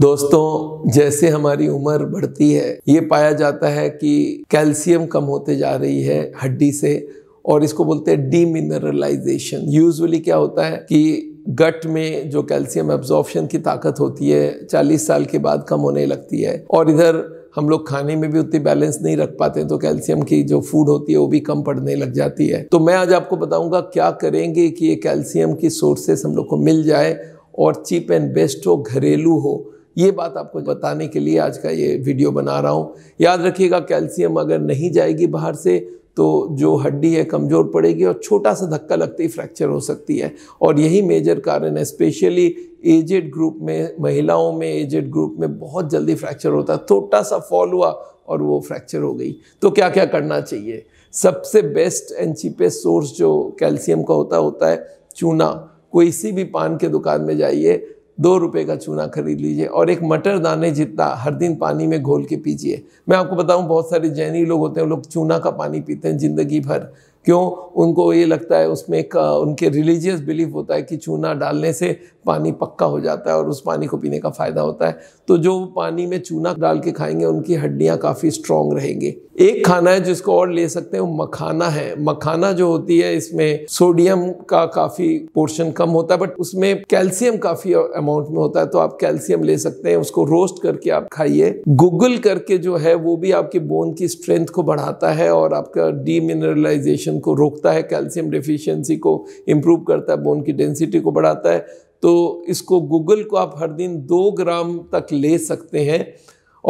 दोस्तों जैसे हमारी उम्र बढ़ती है ये पाया जाता है कि कैल्शियम कम होते जा रही है हड्डी से और इसको बोलते हैं डीमिनरलाइजेशन यूजुअली क्या होता है कि गट में जो कैल्शियम एब्जॉर्प्शन की ताकत होती है 40 साल के बाद कम होने लगती है और इधर हम लोग खाने में भी उतनी बैलेंस नहीं रख पाते तो कैल्शियम की जो फूड होती है वो भी कम पड़ने लग जाती है तो मैं आज आपको बताऊंगा क्या करेंगे कि ये कैल्शियम की सोर्सेस हम लोग को मिल जाए और चीप एंड बेस्ट हो घरेलू हो ये बात आपको बताने के लिए आज का ये वीडियो बना रहा हूँ याद रखिएगा कैल्शियम अगर नहीं जाएगी बाहर से तो जो हड्डी है कमज़ोर पड़ेगी और छोटा सा धक्का लगते ही फ्रैक्चर हो सकती है और यही मेजर कारण है स्पेशली एजेड ग्रुप में महिलाओं में एजेड ग्रुप में बहुत जल्दी फ्रैक्चर होता है छोटा सा फॉल हुआ और वो फ्रैक्चर हो गई तो क्या क्या करना चाहिए सबसे बेस्ट एंड चीपेस्ट सोर्स जो कैल्शियम का होता होता है चूना कोई सी भी पान के दुकान में जाइए दो रुपए का चूना खरीद लीजिए और एक मटर दाने जितना हर दिन पानी में घोल के पीजिए मैं आपको बताऊं बहुत सारे जैनी लोग होते हैं लोग चूना का पानी पीते हैं ज़िंदगी भर क्यों उनको ये लगता है उसमें एक उनके रिलीजियस बिलीफ होता है कि चूना डालने से पानी पक्का हो जाता है और उस पानी को पीने का फ़ायदा होता है तो जो पानी में चूना डाल के खाएंगे उनकी हड्डियाँ काफ़ी स्ट्रॉन्ग रहेंगे एक खाना है जिसको और ले सकते हैं वो मखाना है मखाना जो होती है इसमें सोडियम का काफ़ी पोर्शन कम होता है बट उसमें कैल्शियम काफ़ी अमाउंट में होता है तो आप कैल्शियम ले सकते हैं उसको रोस्ट करके आप खाइए गूगल करके जो है वो भी आपके बोन की स्ट्रेंथ को बढ़ाता है और आपका डीमिनरलाइजेशन डिग्रेडेशन को रोकता है कैल्शियम डिफिशियंसी को इम्प्रूव करता है बोन की डेंसिटी को बढ़ाता है तो इसको गूगल को आप हर दिन दो ग्राम तक ले सकते हैं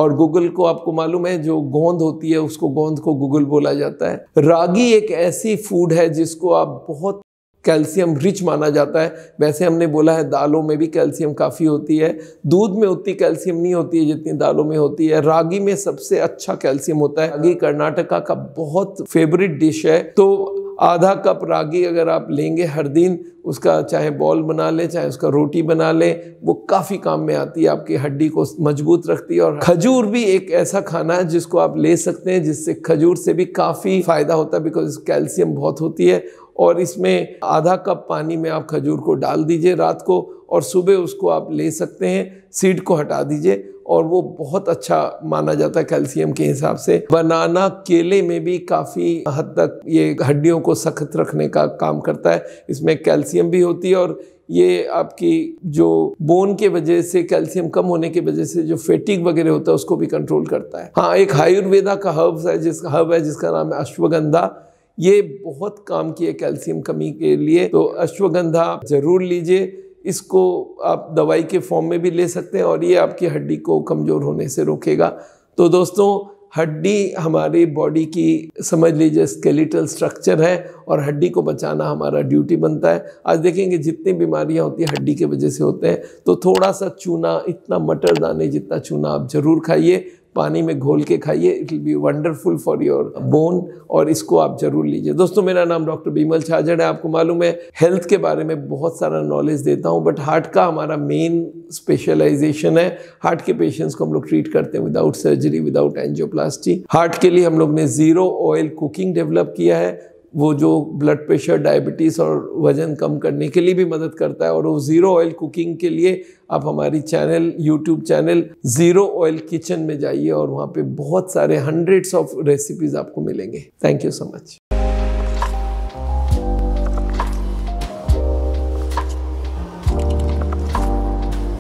और गूगल को आपको मालूम है जो गोंद होती है उसको गोंद को गूगल बोला जाता है रागी एक ऐसी फूड है जिसको आप बहुत कैल्शियम रिच माना जाता है वैसे हमने बोला है दालों में भी कैल्शियम काफ़ी होती है दूध में उतनी कैल्शियम नहीं होती है जितनी दालों में होती है रागी में सबसे अच्छा कैल्शियम होता है रागी कर्नाटका का बहुत फेवरेट डिश है तो आधा कप रागी अगर आप लेंगे हर दिन उसका चाहे बॉल बना लें चाहे उसका रोटी बना लें वो काफ़ी काम में आती है आपकी हड्डी को मजबूत रखती है और खजूर भी एक ऐसा खाना है जिसको आप ले सकते हैं जिससे खजूर से भी काफ़ी फ़ायदा होता है बिकॉज कैल्शियम बहुत होती है और इसमें आधा कप पानी में आप खजूर को डाल दीजिए रात को और सुबह उसको आप ले सकते हैं सीड को हटा दीजिए और वो बहुत अच्छा माना जाता है कैल्शियम के हिसाब से बनाना केले में भी काफ़ी हद तक ये हड्डियों को सख्त रखने का काम करता है इसमें कैल्शियम भी होती है और ये आपकी जो बोन के वजह से कैल्शियम कम होने की वजह से जो फेटिक वगैरह होता है उसको भी कंट्रोल करता है हाँ एक आयुर्वेदा का हर्ब्स है जिसका हर्ब है जिसका नाम है अश्वगंधा ये बहुत काम की है कैल्शियम कमी के लिए तो अश्वगंधा ज़रूर लीजिए इसको आप दवाई के फॉर्म में भी ले सकते हैं और ये आपकी हड्डी को कमज़ोर होने से रोकेगा तो दोस्तों हड्डी हमारी बॉडी की समझ लीजिए स्केलेटल स्ट्रक्चर है और हड्डी को बचाना हमारा ड्यूटी बनता है आज देखेंगे जितनी बीमारियां होती हैं हड्डी की वजह से होते हैं तो थोड़ा सा चूना इतना मटर दाने जितना चूना आप ज़रूर खाइए पानी में घोल के खाइए it will be wonderful for your bone और इसको आप जरूर लीजिए दोस्तों मेरा नाम डॉक्टर बीमल छाजड़ है आपको मालूम है हेल्थ के बारे में बहुत सारा नॉलेज देता हूँ बट हार्ट का हमारा मेन स्पेशलाइजेशन है हार्ट के पेशेंट्स को हम लोग ट्रीट करते हैं without surgery without angioplasty heart के लिए हम लोग ने ज़ीरो ऑयल कुकिंग डेवलप किया है वो जो ब्लड प्रेशर डायबिटीज़ और वज़न कम करने के लिए भी मदद करता है और वो ज़ीरो ऑयल कुकिंग के लिए आप हमारी channel YouTube channel zero oil kitchen में जाइए और वहाँ पे बहुत सारे हंड्रेड्स ऑफ रेसिपीज़ आपको मिलेंगे थैंक यू सो मच